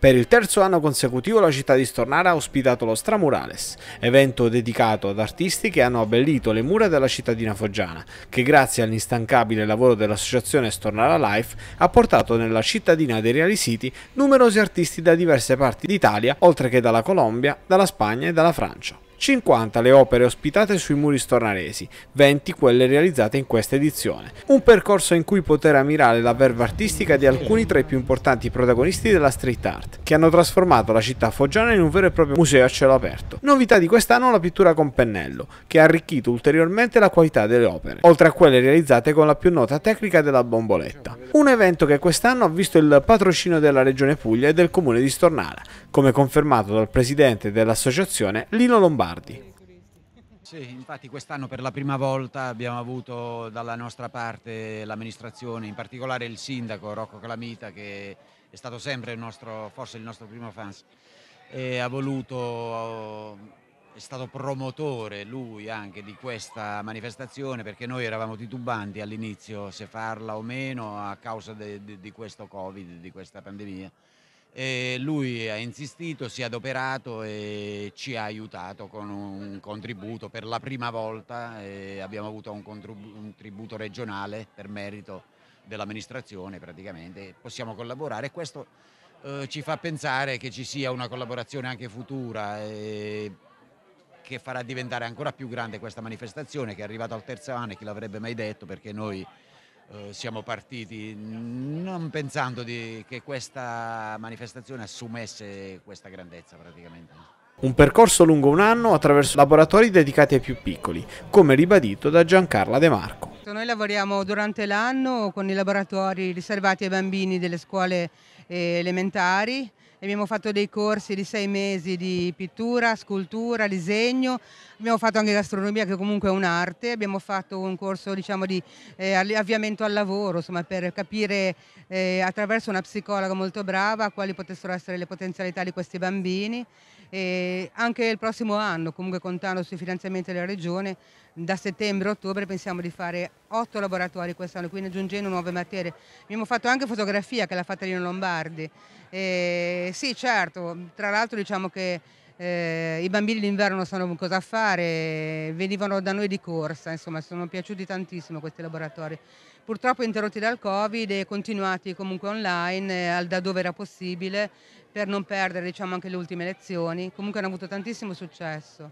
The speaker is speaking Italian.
Per il terzo anno consecutivo la città di Stornara ha ospitato lo Stramurales, evento dedicato ad artisti che hanno abbellito le mura della cittadina foggiana, che grazie all'instancabile lavoro dell'associazione Stornara Life ha portato nella cittadina dei Reali City numerosi artisti da diverse parti d'Italia, oltre che dalla Colombia, dalla Spagna e dalla Francia. 50 le opere ospitate sui muri stornaresi, 20 quelle realizzate in questa edizione. Un percorso in cui poter ammirare la verve artistica di alcuni tra i più importanti protagonisti della street art, che hanno trasformato la città foggiana in un vero e proprio museo a cielo aperto. Novità di quest'anno la pittura con pennello, che ha arricchito ulteriormente la qualità delle opere, oltre a quelle realizzate con la più nota tecnica della bomboletta. Un evento che quest'anno ha visto il patrocino della Regione Puglia e del Comune di Stornara, come confermato dal presidente dell'associazione Lino Lombardi tardi. Sì, infatti quest'anno per la prima volta abbiamo avuto dalla nostra parte l'amministrazione, in particolare il sindaco Rocco Calamita che è stato sempre il nostro, forse il nostro primo fans e ha voluto, è stato promotore lui anche di questa manifestazione perché noi eravamo titubanti all'inizio se farla o meno a causa di questo Covid, di questa pandemia e lui ha insistito, si è adoperato e ci ha aiutato con un contributo per la prima volta e abbiamo avuto un contributo regionale per merito dell'amministrazione praticamente, possiamo collaborare e questo eh, ci fa pensare che ci sia una collaborazione anche futura e che farà diventare ancora più grande questa manifestazione che è arrivata al terzo anno e chi l'avrebbe mai detto perché noi eh, siamo partiti non pensando di, che questa manifestazione assumesse questa grandezza praticamente. Un percorso lungo un anno attraverso laboratori dedicati ai più piccoli, come ribadito da Giancarla De Marco. Certo, noi lavoriamo durante l'anno con i laboratori riservati ai bambini delle scuole eh, elementari. Abbiamo fatto dei corsi di sei mesi di pittura, scultura, disegno, abbiamo fatto anche gastronomia che comunque è un'arte, abbiamo fatto un corso diciamo, di eh, avviamento al lavoro insomma, per capire eh, attraverso una psicologa molto brava quali potessero essere le potenzialità di questi bambini. E anche il prossimo anno, comunque contando sui finanziamenti della Regione, da settembre-ottobre pensiamo di fare otto laboratori quest'anno, quindi aggiungendo nuove materie. Abbiamo fatto anche fotografia che l'ha fatta Lino Lombardi. E sì, certo, tra l'altro diciamo che eh, i bambini d'inverno non sanno cosa fare, venivano da noi di corsa, insomma sono piaciuti tantissimo questi laboratori. Purtroppo interrotti dal Covid e continuati comunque online eh, da dove era possibile per non perdere diciamo, anche le ultime lezioni. Comunque hanno avuto tantissimo successo.